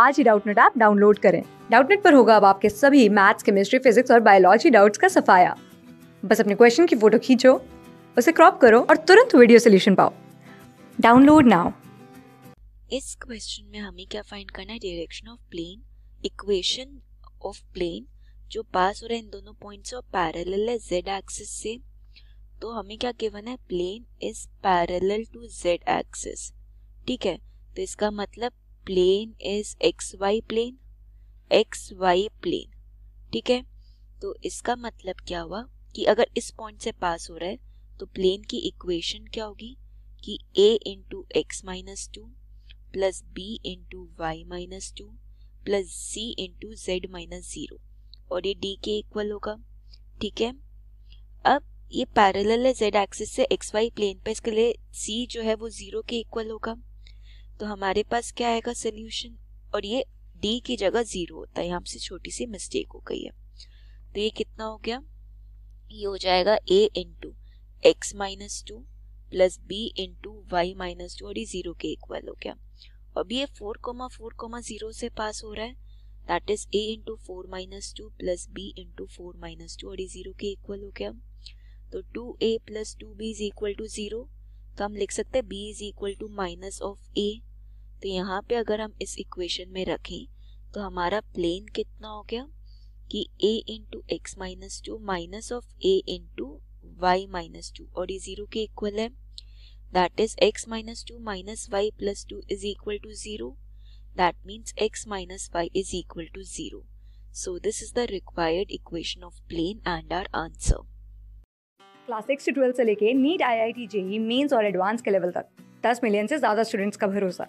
आज ही Doubtnut app download करें डाउटनेट पर होगा अब आपके सभी मैथ्स केमिस्ट्री फिजिक्स और बायोलॉजी डाउट्स का सफाया बस अपने क्वेश्चन की फोटो खींचो उसे क्रॉप करो और तुरंत वीडियो सोल्यूशन पाओ डाउनलोड नाउ इस क्वेश्चन में हमें क्या फाइंड करना है direction of plane equation of plane जो पास हो रहा है इन दोनों पॉइंट्स और पैरल है जेड एक्सिस से तो हमें क्या गिवन है plane is parallel to Z axis ठीक है तो इसका मतलब plane is X Y plane X Y plane ठीक है तो इसका मतलब क्या हुआ कि अगर इस पॉइंट से पास हो रहा है तो प्लेन की इक्वेशन क्या होगी कि A into x minus two plus B into Y minus two plus C into Z minus zero और ये डी के इक्वल होगा ठीक है अब ये पैरेलल है जेड एक्सिस से एक्स वाई प्लेन पे इसके लिए सी जो है वो ज़ीरो के इक्वल होगा तो हमारे पास क्या आएगा सोल्यूशन और ये डी की जगह जीरो होता है हमसे छोटी सी मिस्टेक हो गई है तो ये कितना हो गया ये हो जाएगा a into x minus two plus B into Y minus two और ये जीरो के इक्वल हो गया अब ये four comma four comma zero से पास हो रहा है that is a into four minus two plus B into four minus two और ये जीरो के इक्वल हो गया तो two a plus two b is equal to zero तो हम लिख सकते हैं B is equal to minus of a तो यहाँ पे अगर हम इस इक्वेशन में रखें तो हमारा प्लेन कितना हो गया कि a into x minus two minus of a into Y minus two और ये जीरो के इक्वल है that is x minus two minus y plus two is equal to zero that means x minus y is equal to zero so this is the required equation of plane and our answer class six से twelfth से लेके NEET I I T JEE mains और advance के level तक दस million से ज़्यादा students का भरोसा